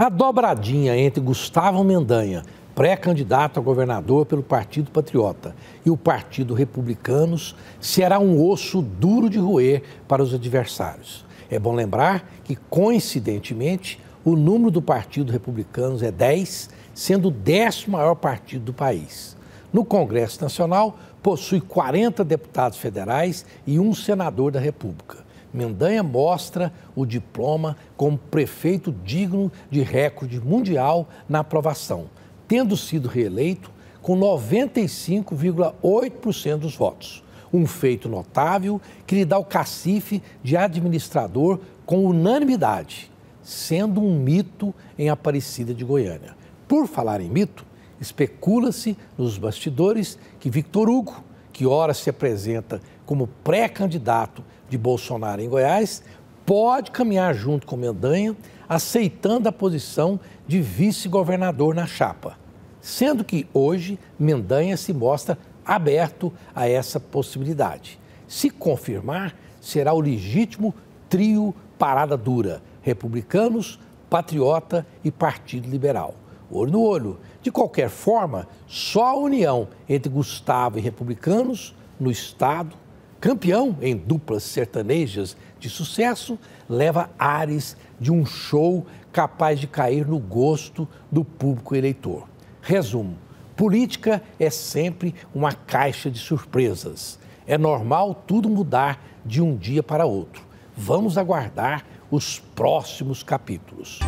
A dobradinha entre Gustavo Mendanha, pré-candidato a governador pelo Partido Patriota, e o Partido Republicanos será um osso duro de roer para os adversários. É bom lembrar que, coincidentemente, o número do Partido Republicanos é 10, sendo o décimo maior partido do país. No Congresso Nacional, possui 40 deputados federais e um senador da República. Mendanha mostra o diploma como prefeito digno de recorde mundial na aprovação, tendo sido reeleito com 95,8% dos votos. Um feito notável que lhe dá o cacife de administrador com unanimidade, sendo um mito em Aparecida de Goiânia. Por falar em mito, especula-se nos bastidores que Victor Hugo, que ora se apresenta como pré-candidato de Bolsonaro em Goiás pode caminhar junto com Mendanha, aceitando a posição de vice-governador na chapa, sendo que hoje Mendanha se mostra aberto a essa possibilidade. Se confirmar, será o legítimo trio parada dura: republicanos, patriota e Partido Liberal. Olho no olho. De qualquer forma, só a união entre Gustavo e republicanos no Estado campeão em duplas sertanejas de sucesso, leva ares de um show capaz de cair no gosto do público eleitor. Resumo: política é sempre uma caixa de surpresas. É normal tudo mudar de um dia para outro. Vamos aguardar os próximos capítulos.